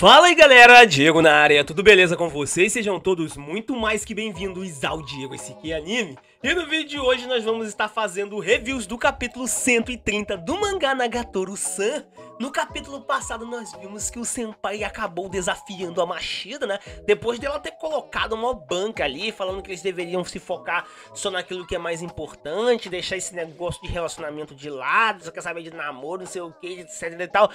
Fala aí galera, Diego na área, tudo beleza com vocês? Sejam todos muito mais que bem-vindos ao Diego Esse Aqui é Anime. E no vídeo de hoje nós vamos estar fazendo reviews do capítulo 130 do mangá Nagatoro-san. No capítulo passado nós vimos que o Senpai acabou desafiando a Machida, né? Depois dela ter colocado uma banca ali, falando que eles deveriam se focar só naquilo que é mais importante, deixar esse negócio de relacionamento de lado, só quer saber de namoro, não sei o que, etc e tal.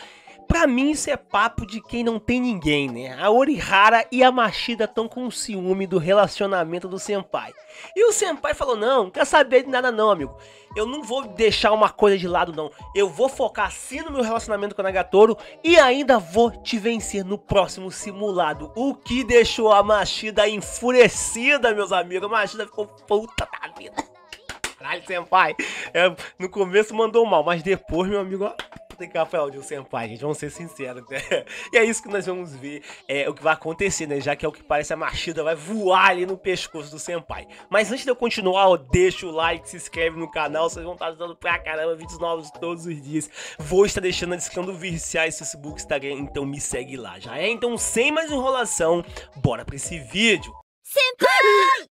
Pra mim isso é papo de quem não tem ninguém, né? A Orihara e a Machida estão com ciúme do relacionamento do Senpai. E o Senpai falou, não, não quer saber de nada não, amigo. Eu não vou deixar uma coisa de lado não. Eu vou focar sim no meu relacionamento com a Nagatoro e ainda vou te vencer no próximo simulado. O que deixou a Machida enfurecida, meus amigos. A Machida ficou puta da vida. Caralho, Senpai. É, no começo mandou mal, mas depois, meu amigo... Ó tem pra aplaudir o Senpai, gente, vamos ser sinceros, né? E é isso que nós vamos ver, é, o que vai acontecer, né? Já que é o que parece a machida vai voar ali no pescoço do Senpai. Mas antes de eu continuar, ó, deixa o like, se inscreve no canal, vocês vão estar tá ajudando pra caramba, vídeos novos todos os dias. Vou estar deixando a descrição do vídeo, é Facebook, Instagram, então me segue lá, já é? Então, sem mais enrolação, bora pra esse vídeo. Senpai!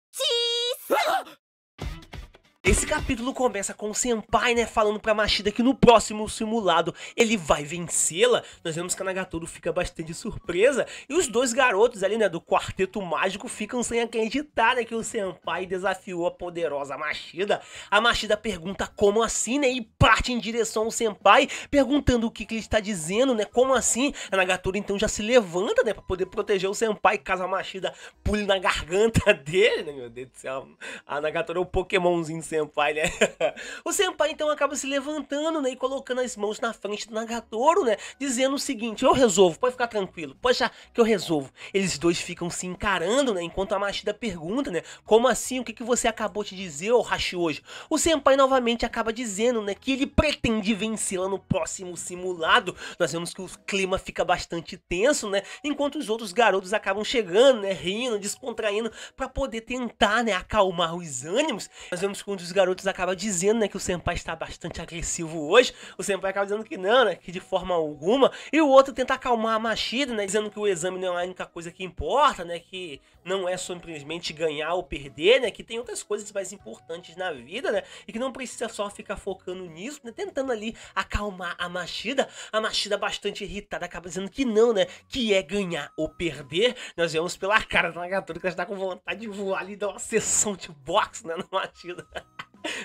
Esse capítulo começa com o Senpai, né, falando pra Machida que no próximo simulado ele vai vencê-la. Nós vemos que a Nagatoro fica bastante surpresa e os dois garotos ali, né, do quarteto mágico ficam sem acreditar né, que o Senpai desafiou a poderosa Machida. A Machida pergunta como assim, né, e parte em direção ao Senpai, perguntando o que, que ele está dizendo, né, como assim. A Nagatoro então já se levanta, né, pra poder proteger o Senpai caso a Machida pule na garganta dele, né, meu Deus do céu. A Nagatoro é o um Pokémonzinho Senpai senpai, né? o senpai então acaba se levantando, né? E colocando as mãos na frente do Nagatoro, né? Dizendo o seguinte: eu resolvo, pode ficar tranquilo, pode achar que eu resolvo. Eles dois ficam se encarando, né? Enquanto a Machida pergunta, né? Como assim? O que, que você acabou de dizer, ô Hashi hoje? O senpai novamente acaba dizendo, né? Que ele pretende vencê-la no próximo simulado. Nós vemos que o clima fica bastante tenso, né? Enquanto os outros garotos acabam chegando, né? Rindo, descontraindo, para poder tentar, né? Acalmar os ânimos. Nós vemos que um dos os garotos acabam dizendo né, que o Senpai está bastante agressivo hoje. O Senpai acaba dizendo que não, né, que de forma alguma. E o outro tenta acalmar a Machida, né, dizendo que o exame não é a única coisa que importa, né, que não é simplesmente ganhar ou perder, né, que tem outras coisas mais importantes na vida, né, e que não precisa só ficar focando nisso, né, tentando ali acalmar a Machida. A Machida bastante irritada acaba dizendo que não, né, que é ganhar ou perder. Nós vemos pela cara da Nagatoro que ela está com vontade de voar ali dar uma sessão de boxe, né, na Machida.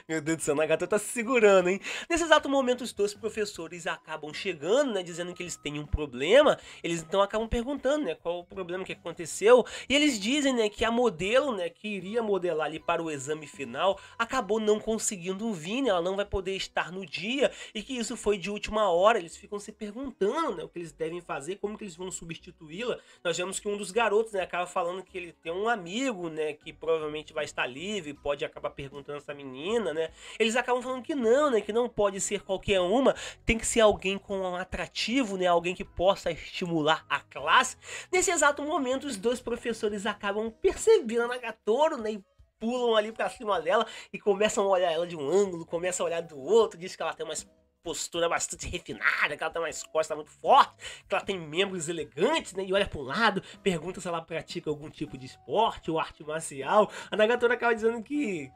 Meu Deus do céu, Nagata tá se segurando, hein? Nesse exato momento, os dois professores acabam chegando, né? Dizendo que eles têm um problema. Eles então acabam perguntando, né? Qual o problema que aconteceu. E eles dizem, né? Que a modelo, né? Que iria modelar ali para o exame final, acabou não conseguindo vir, né? Ela não vai poder estar no dia. E que isso foi de última hora. Eles ficam se perguntando, né? O que eles devem fazer, como que eles vão substituí-la. Nós vemos que um dos garotos, né? Acaba falando que ele tem um amigo, né? Que provavelmente vai estar livre, pode acabar perguntando essa menina né? Eles acabam falando que não, né? Que não pode ser qualquer uma, tem que ser alguém com um atrativo, né? Alguém que possa estimular a classe. Nesse exato momento, os dois professores acabam percebendo a Nagatoro, né? E pulam ali pra cima dela e começam a olhar ela de um ângulo, começam a olhar do outro, diz que ela tem umas postura bastante refinada, que ela tem tá uma costa muito forte, que ela tem membros elegantes, né? E olha para um lado, pergunta se ela pratica algum tipo de esporte ou arte marcial. A Nagatoro acaba dizendo que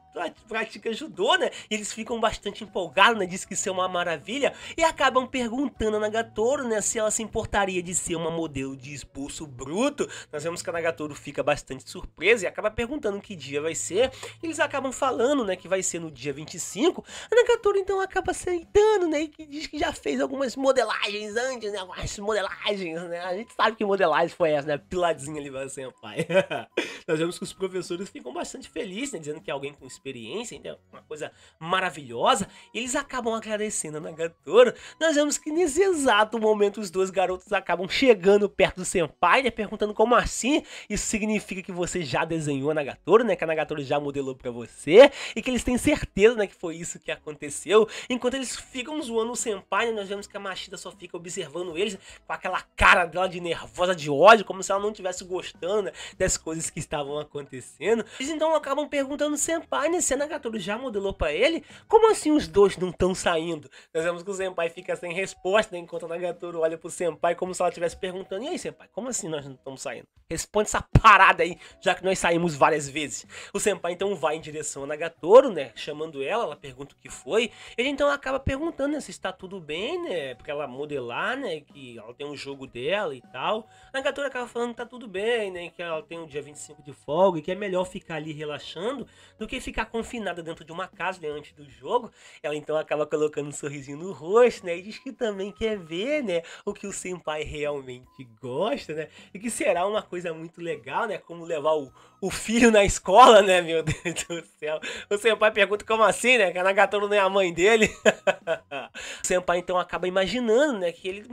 pratica judô, né? E eles ficam bastante empolgados, né? Diz que isso é uma maravilha e acabam perguntando a Nagatoro, né, se ela se importaria de ser uma modelo de expulso bruto. Nós vemos que a Nagatoro fica bastante surpresa e acaba perguntando que dia vai ser. Eles acabam falando, né, que vai ser no dia 25. A Nagatoro então acaba aceitando, né? aí que diz que já fez algumas modelagens antes, né? Algumas modelagens, né? A gente sabe que modelagem foi essa, né? Piladinha ali pra senpai. pai. Nós vemos que os professores ficam bastante felizes, né? Dizendo que é alguém com experiência, entendeu? Uma coisa maravilhosa. E eles acabam agradecendo a né, Nagatoro. Nós vemos que nesse exato momento os dois garotos acabam chegando perto do senpai, né? Perguntando como assim? Isso significa que você já desenhou a Nagatoro, né? Que a Nagatoro já modelou pra você. E que eles têm certeza, né? Que foi isso que aconteceu. Enquanto eles ficam o zoando o Senpai, né? nós vemos que a Machida só fica observando eles com aquela cara dela de nervosa, de ódio, como se ela não estivesse gostando né? das coisas que estavam acontecendo. Eles então acabam perguntando Senpai, né? Se a Nagatoro já modelou para ele, como assim os dois não estão saindo? Nós vemos que o Senpai fica sem resposta, né? enquanto a Nagatoro olha pro Senpai como se ela estivesse perguntando: E aí, Senpai, como assim nós não estamos saindo? Responde essa parada aí, já que nós saímos várias vezes. O Senpai então vai em direção a Nagatoro, né? Chamando ela, ela pergunta o que foi. Ele então acaba perguntando se está tudo bem, né? Porque ela modelar, né? Que ela tem um jogo dela e tal. A Gatora acaba falando que tá tudo bem, né? Que ela tem um dia 25 de folga e que é melhor ficar ali relaxando do que ficar confinada dentro de uma casa né, antes do jogo. Ela então acaba colocando um sorrisinho no rosto, né? E diz que também quer ver, né? O que o senpai realmente gosta, né? E que será uma coisa muito legal, né? Como levar o o filho na escola, né, meu Deus do céu. O senpai pergunta como assim, né, que a Nagatoro não é a mãe dele. o senpai então acaba imaginando, né, que ele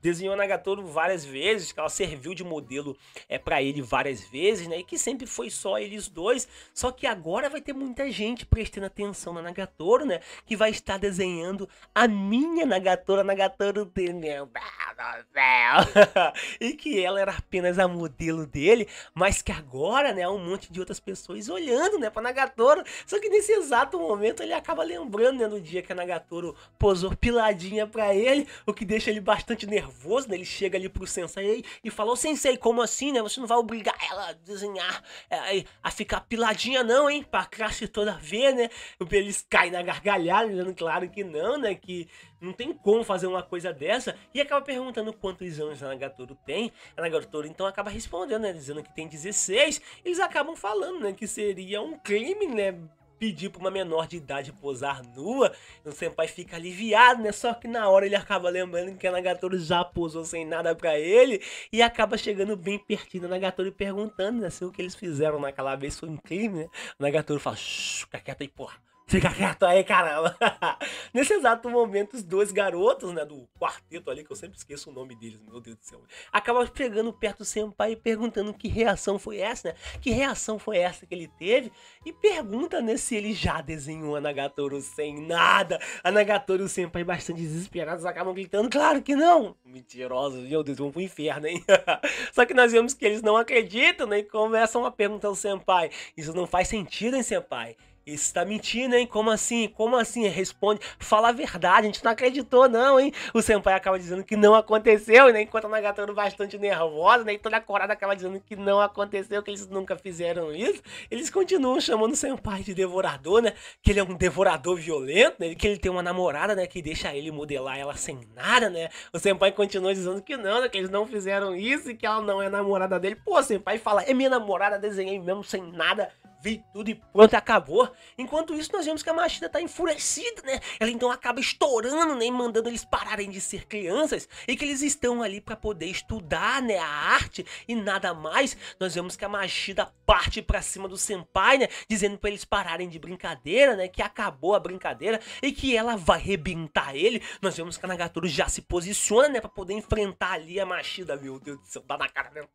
desenhou Nagatoro várias vezes, que ela serviu de modelo é eh, para ele várias vezes, né? E que sempre foi só eles dois, só que agora vai ter muita gente prestando atenção na Nagatoro, né? Que vai estar desenhando a minha Nagatoro, a Nagatoro de e que ela era apenas a modelo dele, mas que agora, né, há um monte de outras pessoas olhando, né, para Nagatoro. Só que nesse exato momento ele acaba lembrando, né, do dia que a Nagatoro posou piladinha para ele, o que deixa ele bastante nervoso nervoso, né? Ele chega ali pro sensei e fala, ô sensei, como assim, né? Você não vai obrigar ela a desenhar, é, a ficar piladinha não, hein? Pra classe toda ver, né? Eles caem na gargalhada, dizendo claro que não, né? Que não tem como fazer uma coisa dessa. E acaba perguntando quantos anos a Nagatoro tem. A Nagatoro então acaba respondendo, né? Dizendo que tem 16. Eles acabam falando, né? Que seria um crime, né? pedir para uma menor de idade posar nua, o senpai fica aliviado, né? Só que na hora ele acaba lembrando que a Nagatoro já posou sem nada para ele e acaba chegando bem pertinho da Nagatoro e perguntando né, se o que eles fizeram naquela vez foi um crime, né? O Nagatoro fala, fica quieto aí, porra. Fica quieto aí, caramba! Nesse exato momento, os dois garotos, né, do quarteto ali, que eu sempre esqueço o nome deles, meu Deus do céu, acabam chegando perto do Senpai e perguntando que reação foi essa, né? Que reação foi essa que ele teve? E pergunta, né, se ele já desenhou a Nagatoru sem nada. A Nagatoru e o Senpai, bastante desesperados, acabam gritando, claro que não! Mentirosos, meu Deus, vão pro inferno, hein? Só que nós vemos que eles não acreditam, né, e começam a perguntar ao Senpai, isso não faz sentido, hein, Senpai? Esse tá mentindo, hein? Como assim? Como assim? Responde, fala a verdade, a gente não acreditou, não, hein? O Senpai acaba dizendo que não aconteceu, né? Enquanto a Nagatoro bastante nervosa, né? E toda corada acaba dizendo que não aconteceu, que eles nunca fizeram isso. Eles continuam chamando o Senpai de devorador, né? Que ele é um devorador violento, né? Que ele tem uma namorada, né? Que deixa ele modelar ela sem nada, né? O Senpai continua dizendo que não, né? Que eles não fizeram isso e que ela não é namorada dele. Pô, Senpai fala, é minha namorada, desenhei mesmo sem nada vi tudo e pronto, acabou. Enquanto isso, nós vemos que a Machida tá enfurecida, né? Ela então acaba estourando, né? Mandando eles pararem de ser crianças e que eles estão ali para poder estudar, né? A arte e nada mais. Nós vemos que a Machida parte para cima do Senpai, né? Dizendo para eles pararem de brincadeira, né? Que acabou a brincadeira e que ela vai rebentar ele. Nós vemos que a Nagatoro já se posiciona, né? Pra poder enfrentar ali a Machida. Meu Deus do céu, dá na cara mesmo.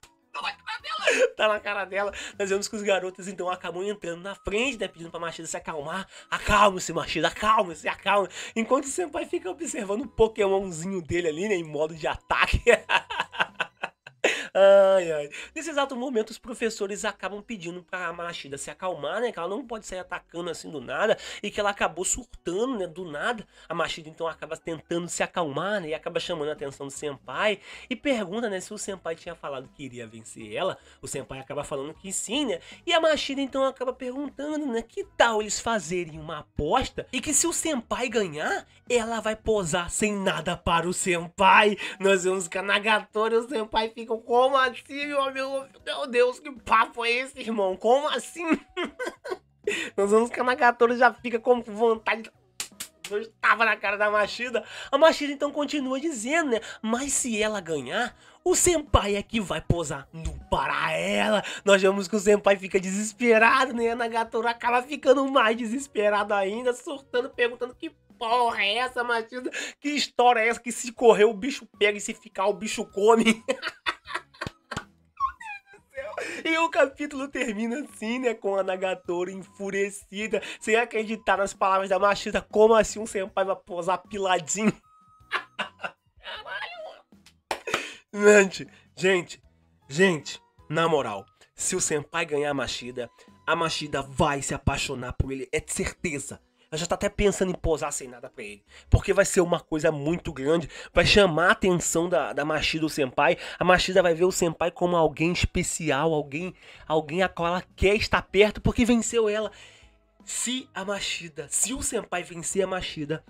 Tá na cara dela! Nós vemos que os garotos então acabam entrando na frente, né? Pedindo pra Machida se acalmar. Acalme-se, Machida, acalme-se, acalme. Enquanto o Senpai fica observando o Pokémonzinho dele ali, né? Em modo de ataque. Ai, ai. Nesse exato momento, os professores acabam pedindo para a Machida se acalmar, né? Que ela não pode sair atacando assim do nada e que ela acabou surtando, né? Do nada. A Machida então acaba tentando se acalmar, né? E acaba chamando a atenção do Senpai e pergunta, né? Se o Senpai tinha falado que iria vencer ela. O Senpai acaba falando que sim, né? E a Machida então acaba perguntando, né? Que tal eles fazerem uma aposta e que se o Senpai ganhar, ela vai posar sem nada para o Senpai. Nós vemos que a Nagatora e o Senpai ficam com como assim, meu amigo? Meu Deus, que papo é esse, irmão? Como assim? Nós vamos ficar na 14 já fica como com vontade de tava na cara da Machida. A Machida então continua dizendo, né? Mas se ela ganhar, o Senpai é que vai posar no para ela. Nós vemos que o Senpai fica desesperado, né? A Nagatora acaba ficando mais desesperado ainda, surtando, perguntando que porra é essa, Machida? Que história é essa que se correr o bicho pega e se ficar o bicho come? E o capítulo termina assim, né? Com a Nagatoro enfurecida, sem acreditar nas palavras da machista. Como assim um senpai vai posar piladinho? Gente, gente, gente, na moral, se o senpai ganhar a Machida, a Machida vai se apaixonar por ele, é de certeza. Ela já tá até pensando em posar sem nada pra ele. Porque vai ser uma coisa muito grande. Vai chamar a atenção da, da Machida o Senpai. A Machida vai ver o Senpai como alguém especial, alguém, alguém a qual ela quer estar perto porque venceu ela. Se a Machida, se o Senpai vencer a Machida,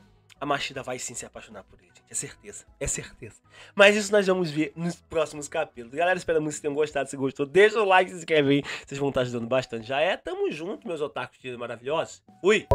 a Machida vai sim se apaixonar por ele, gente. É certeza. É certeza. Mas isso nós vamos ver nos próximos capítulos. Galera, espero muito que vocês tenham gostado. Se gostou, deixa o like, se inscreve aí. Vocês vão estar tá ajudando bastante. Já é, tamo junto, meus otakus maravilhosos. Fui!